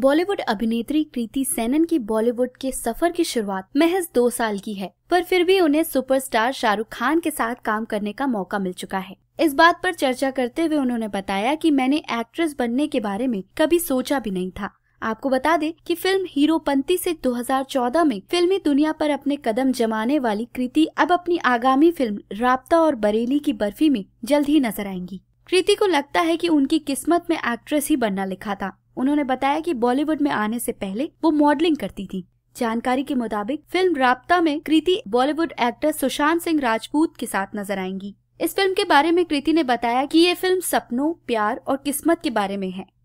बॉलीवुड अभिनेत्री कृति सेनन की बॉलीवुड के सफर की शुरुआत महज दो साल की है पर फिर भी उन्हें सुपरस्टार शाहरुख खान के साथ काम करने का मौका मिल चुका है इस बात पर चर्चा करते हुए उन्होंने बताया कि मैंने एक्ट्रेस बनने के बारे में कभी सोचा भी नहीं था आपको बता दें कि फिल्म हीरोपंती से 2014 में फिल्मी दुनिया पर अपने कदम जमाने वाली कृति अब अपनी आगामी फिल्म राबता और बरेली की बर्फी में जल्द ही नजर आएंगी कृति को लगता है कि उनकी किस्मत में एक्ट्रेस ही बनना लिखा था उन्होंने बताया कि बॉलीवुड में आने से पहले वो मॉडलिंग करती थी जानकारी के मुताबिक फिल्म राबता में कृति बॉलीवुड एक्टर सुशांत सिंह राजपूत के साथ नजर आएंगी इस फिल्म के बारे में कृति ने बताया कि ये फिल्म सपनों प्यार और किस्मत के बारे में है